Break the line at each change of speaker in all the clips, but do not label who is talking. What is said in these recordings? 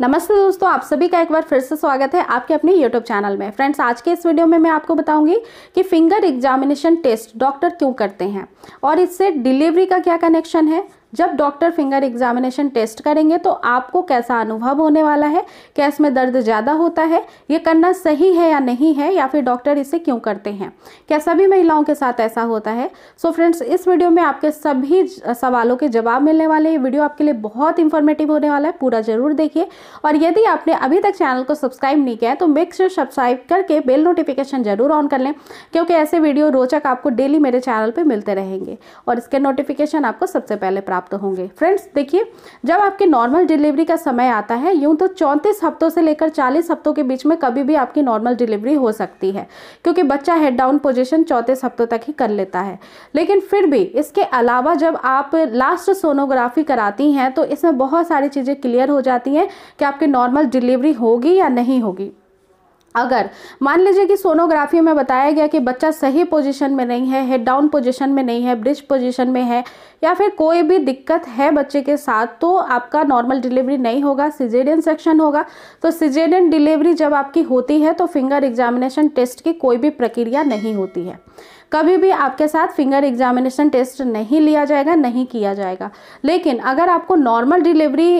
नमस्ते दोस्तों आप सभी का एक बार फिर से स्वागत है आपके अपने यूट्यूब चैनल में फ्रेंड्स आज के इस वीडियो में मैं आपको बताऊंगी कि फिंगर एग्जामिनेशन टेस्ट डॉक्टर क्यों करते हैं और इससे डिलीवरी का क्या कनेक्शन है जब डॉक्टर फिंगर एग्जामिनेशन टेस्ट करेंगे तो आपको कैसा अनुभव होने वाला है क्या इसमें दर्द ज़्यादा होता है ये करना सही है या नहीं है या फिर डॉक्टर इसे क्यों करते हैं क्या सभी महिलाओं के साथ ऐसा होता है सो so फ्रेंड्स इस वीडियो में आपके सभी सवालों के जवाब मिलने वाले ये वीडियो आपके लिए बहुत इंफॉर्मेटिव होने वाला है पूरा जरूर देखिए और यदि आपने अभी तक चैनल को सब्सक्राइब नहीं किया है तो मेक श्योर सब्सक्राइब करके बेल नोटिफिकेशन जरूर ऑन कर लें क्योंकि ऐसे वीडियो रोचक आपको डेली मेरे चैनल पर मिलते रहेंगे और इसके नोटिफिकेशन आपको सबसे पहले प्राप्त प्राप्त होंगे फ्रेंड्स देखिए जब आपके नॉर्मल डिलीवरी का समय आता है यूं तो चौंतीस हफ्तों से लेकर चालीस हफ्तों के बीच में कभी भी आपकी नॉर्मल डिलीवरी हो सकती है क्योंकि बच्चा हेड डाउन पोजिशन चौंतीस हफ्तों तक ही कर लेता है लेकिन फिर भी इसके अलावा जब आप लास्ट सोनोग्राफी कराती हैं तो इसमें बहुत सारी चीज़ें क्लियर हो जाती हैं कि आपकी नॉर्मल डिलीवरी होगी या नहीं होगी अगर मान लीजिए कि सोनोग्राफी में बताया गया कि बच्चा सही पोजीशन में नहीं है हेड डाउन पोजीशन में नहीं है ब्रिज पोजीशन में है या फिर कोई भी दिक्कत है बच्चे के साथ तो आपका नॉर्मल डिलीवरी नहीं होगा सिजेरियन सेक्शन होगा तो सिजेरियन डिलीवरी जब आपकी होती है तो फिंगर एग्जामिनेशन टेस्ट की कोई भी प्रक्रिया नहीं होती है कभी भी आपके साथ फिंगर एग्जामिनेशन टेस्ट नहीं लिया जाएगा नहीं किया जाएगा लेकिन अगर आपको नॉर्मल डिलीवरी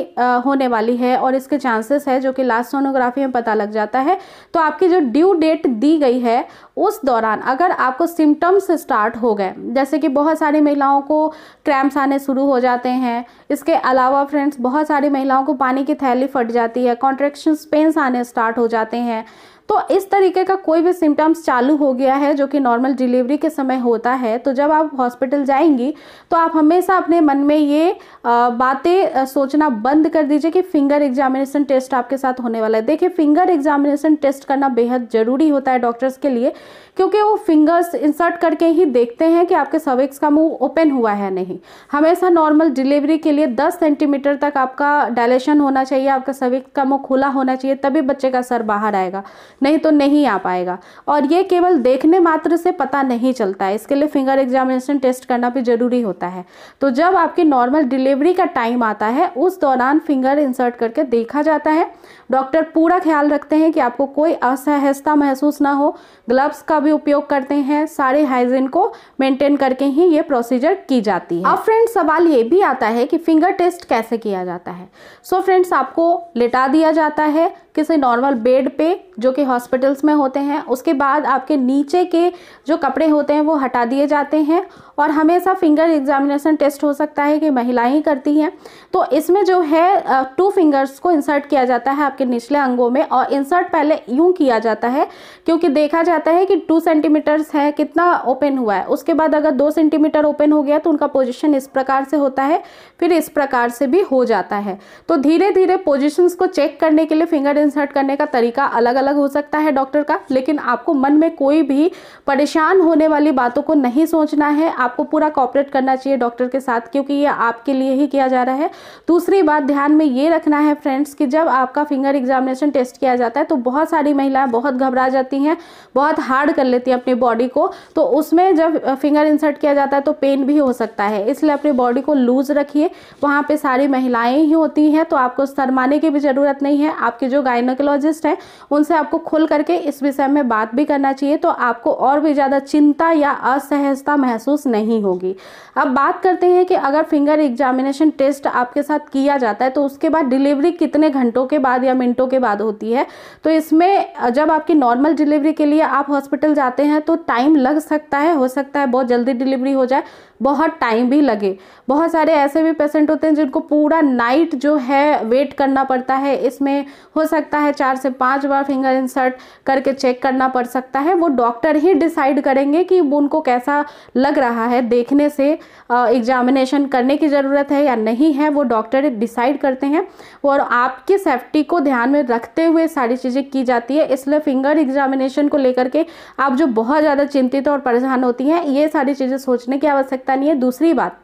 होने वाली है और इसके चांसेस है जो कि लास्ट सोनोग्राफी में पता लग जाता है तो आपकी जो ड्यू डेट दी गई है उस दौरान अगर आपको सिम्टम्स स्टार्ट हो गए जैसे कि बहुत सारी महिलाओं को क्रैम्प्स आने शुरू हो जाते हैं इसके अलावा फ्रेंड्स बहुत सारी महिलाओं को पानी की थैली फट जाती है कॉन्ट्रेक्शन पेंस आने स्टार्ट हो जाते हैं तो इस तरीके का कोई भी सिम्टम्स चालू हो गया है जो कि नॉर्मल डिलीवरी के समय होता है तो जब आप हॉस्पिटल जाएंगी तो आप हमेशा अपने मन में ये बातें सोचना बंद कर दीजिए कि फिंगर एग्जामिनेशन टेस्ट आपके साथ होने वाला है देखिए फिंगर एग्जामिनेशन टेस्ट करना बेहद ज़रूरी होता है डॉक्टर्स के लिए क्योंकि वो फिंगर्स इंसर्ट करके ही देखते हैं कि आपके सर्विक्स का मुँह ओपन हुआ है नहीं हमेशा नॉर्मल डिलीवरी के लिए 10 सेंटीमीटर तक आपका डायलेशन होना चाहिए आपका सविक का मुँह खुला होना चाहिए तभी बच्चे का सर बाहर आएगा नहीं तो नहीं आ पाएगा और ये केवल देखने मात्र से पता नहीं चलता है इसके लिए फिंगर एग्जामिनेशन टेस्ट करना भी ज़रूरी होता है तो जब आपकी नॉर्मल डिलीवरी का टाइम आता है उस दौरान फिंगर इंसर्ट करके देखा जाता है डॉक्टर पूरा ख्याल रखते हैं कि आपको कोई असहजता महसूस ना हो ग्लव्स का भी उपयोग करते हैं सारे हाइजीन को मेंटेन करके ही ये प्रोसीजर की जाती है अब फ्रेंड्स सवाल ये भी आता है कि फिंगर टेस्ट कैसे किया जाता है सो so फ्रेंड्स आपको लिटा दिया जाता है किसी नॉर्मल बेड पे जो कि हॉस्पिटल्स में होते हैं उसके बाद आपके नीचे के जो कपड़े होते हैं वो हटा दिए जाते हैं और हमेशा फिंगर एग्जामिनेशन टेस्ट हो सकता है कि महिलाएं करती हैं तो इसमें जो है टू फिंगर्स को इंसर्ट किया जाता है आपके निचले अंगों में और इंसर्ट पहले यूँ किया जाता है क्योंकि देखा जाता है कि टू सेंटीमीटर्स है कितना ओपन हुआ है उसके बाद अगर दो सेंटीमीटर ओपन हो गया तो उनका पोजिशन इस प्रकार से होता है फिर इस प्रकार से भी हो जाता है तो धीरे धीरे पोजिशंस को चेक करने के लिए फिंगर इंसर्ट करने का तरीका अलग अलग हो सकता है डॉक्टर का लेकिन आपको मन में कोई भी परेशान होने वाली बातों को नहीं सोचना है आपको पूरा कॉपरेट करना चाहिए डॉक्टर के साथ क्योंकि ये आपके लिए ही किया जा रहा है दूसरी बात ध्यान में ये रखना है फ्रेंड्स कि जब आपका फिंगर एग्जामिनेशन टेस्ट किया जाता है तो बहुत सारी महिलाएं बहुत घबरा जाती हैं बहुत हार्ड कर लेती हैं अपनी बॉडी को तो उसमें जब फिंगर इंसर्ट किया जाता है तो पेन भी हो सकता है इसलिए अपनी बॉडी को लूज रखिए वहाँ पर सारी महिलाएँ ही होती हैं तो आपको शरमाने की भी ज़रूरत नहीं है आपके जो गाय गायनोकोलॉजिस्ट हैं उनसे आपको खुल करके इस विषय में बात भी करना चाहिए तो आपको और भी ज़्यादा चिंता या असहजता महसूस नहीं होगी अब बात करते हैं कि अगर फिंगर एग्जामिनेशन टेस्ट आपके साथ किया जाता है तो उसके बाद डिलीवरी कितने घंटों के बाद या मिनटों के बाद होती है तो इसमें जब आपकी नॉर्मल डिलीवरी के लिए आप हॉस्पिटल जाते हैं तो टाइम लग सकता है हो सकता है बहुत जल्दी डिलीवरी हो जाए बहुत टाइम भी लगे बहुत सारे ऐसे भी पेशेंट होते हैं जिनको पूरा नाइट जो है वेट करना पड़ता है इसमें हो सकता सकता है चार से पांच बार फिंगर इंसर्ट करके चेक करना पड़ सकता है वो डॉक्टर ही डिसाइड करेंगे कि उनको कैसा लग रहा है देखने से एग्जामिनेशन करने की ज़रूरत है या नहीं है वो डॉक्टर डिसाइड करते हैं और आपकी सेफ्टी को ध्यान में रखते हुए सारी चीज़ें की जाती है इसलिए फिंगर एग्जामिनेशन को लेकर के आप जो बहुत ज़्यादा चिंतित और परेशान होती हैं ये सारी चीज़ें सोचने की आवश्यकता नहीं है दूसरी बात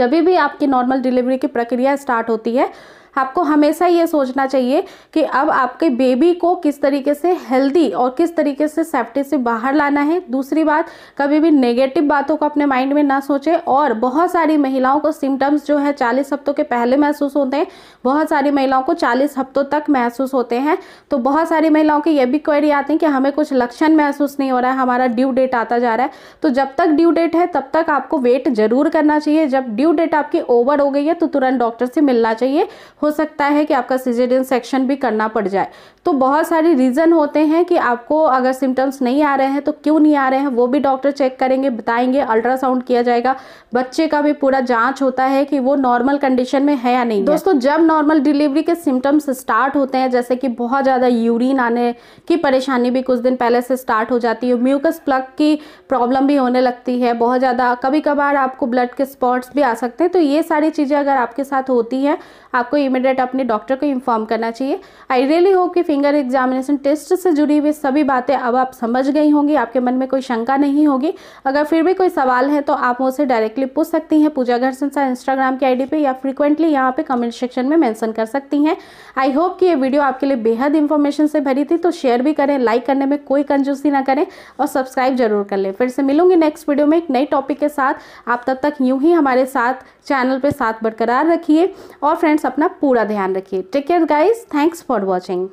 जब भी आपकी नॉर्मल डिलीवरी की प्रक्रिया स्टार्ट होती है आपको हमेशा ये सोचना चाहिए कि अब आपके बेबी को किस तरीके से हेल्दी और किस तरीके से सेफ्टी से बाहर लाना है दूसरी बात कभी भी नेगेटिव बातों को अपने माइंड में ना सोचें और बहुत सारी महिलाओं को सिम्टम्स जो है चालीस हफ्तों के पहले महसूस होते हैं बहुत सारी महिलाओं को चालीस हफ्तों तक महसूस होते हैं तो बहुत सारी महिलाओं की ये भी क्वेरी आती है कि हमें कुछ लक्षण महसूस नहीं हो रहा है हमारा ड्यू डेट आता जा रहा है तो जब तक ड्यू डेट है तब तक आपको वेट जरूर करना चाहिए जब ड्यू डेट आपकी ओवर हो गई है तो तुरंत डॉक्टर से मिलना चाहिए हो सकता है कि आपका सीजेडियन सेक्शन भी करना पड़ जाए तो बहुत सारे रीज़न होते हैं कि आपको अगर सिम्टम्स नहीं आ रहे हैं तो क्यों नहीं आ रहे हैं वो भी डॉक्टर चेक करेंगे बताएंगे अल्ट्रासाउंड किया जाएगा बच्चे का भी पूरा जांच होता है कि वो नॉर्मल कंडीशन में है या नहीं दोस्तों जब नॉर्मल डिलीवरी के सिम्टम्स स्टार्ट होते हैं जैसे कि बहुत ज़्यादा यूरिन आने की परेशानी भी कुछ दिन पहले से स्टार्ट हो जाती है म्यूकस प्लग की प्रॉब्लम भी होने लगती है बहुत ज़्यादा कभी कभार आपको ब्लड के स्पॉट्स भी आ सकते हैं तो ये सारी चीज़ें अगर आपके साथ होती हैं आपको इमीडिएट अपने डॉक्टर को इन्फॉर्म करना चाहिए आई रियली होप कि फिंगर एग्जामिनेशन टेस्ट से जुड़ी हुई सभी बातें अब आप समझ गई होंगी आपके मन में कोई शंका नहीं होगी अगर फिर भी कोई सवाल है तो आप मुझसे डायरेक्टली पूछ सकती हैं पूजा घर संसार इंस्टाग्राम की आई पे या फ्रिक्वेंटली यहाँ पे कमेंट सेक्शन में मैंसन कर सकती हैं आई होप कि ये वीडियो आपके लिए बेहद इन्फॉर्मेशन से भरी थी तो शेयर भी करें लाइक करने में कोई कंजूसी ना करें और सब्सक्राइब जरूर कर लें फिर से मिलूंगी नेक्स्ट वीडियो में एक नई टॉपिक के साथ आप तब तक यूँ ही हमारे साथ चैनल पर साथ बरकरार रखिए और फ्रेंड्स अपना पूरा ध्यान रखिए take care guys thanks for watching